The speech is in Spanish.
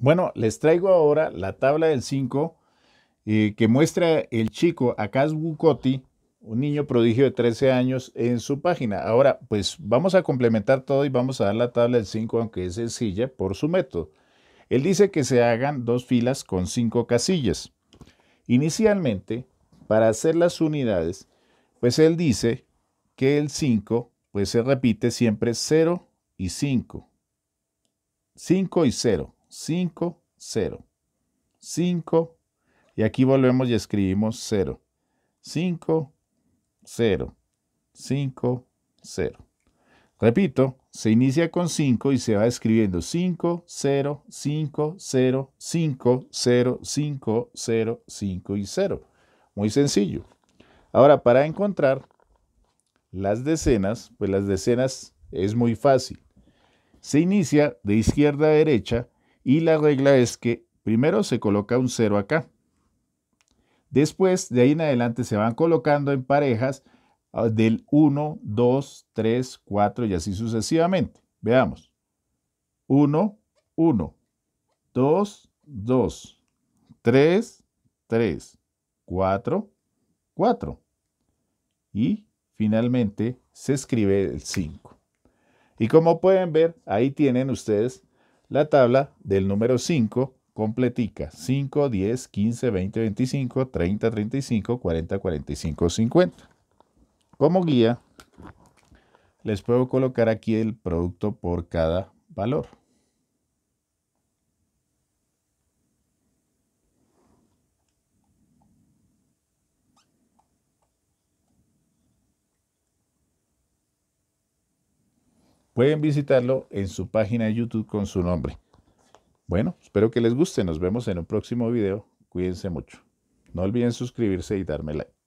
Bueno, les traigo ahora la tabla del 5 eh, que muestra el chico Akash Bukoti, un niño prodigio de 13 años, en su página. Ahora, pues vamos a complementar todo y vamos a dar la tabla del 5, aunque es sencilla, por su método. Él dice que se hagan dos filas con cinco casillas. Inicialmente, para hacer las unidades, pues él dice que el 5, pues se repite siempre 0 y 5. 5 y 0. 5, 0. 5. Y aquí volvemos y escribimos 0. 5, 0. 5, 0. Repito, se inicia con 5 y se va escribiendo 5, 0, 5, 0, 5, 0, 5, 0, 5 y 0. Muy sencillo. Ahora, para encontrar las decenas, pues las decenas es muy fácil. Se inicia de izquierda a derecha y la regla es que primero se coloca un 0 acá. Después, de ahí en adelante, se van colocando en parejas ah, del 1, 2, 3, 4 y así sucesivamente. Veamos. 1, 1, 2, 2, 3, 3, 4, 4. Y finalmente se escribe el 5. Y como pueden ver, ahí tienen ustedes la tabla del número 5 completica 5, 10, 15, 20, 25, 30, 35, 40, 45, 50. Como guía, les puedo colocar aquí el producto por cada valor. Pueden visitarlo en su página de YouTube con su nombre. Bueno, espero que les guste. Nos vemos en un próximo video. Cuídense mucho. No olviden suscribirse y darme like.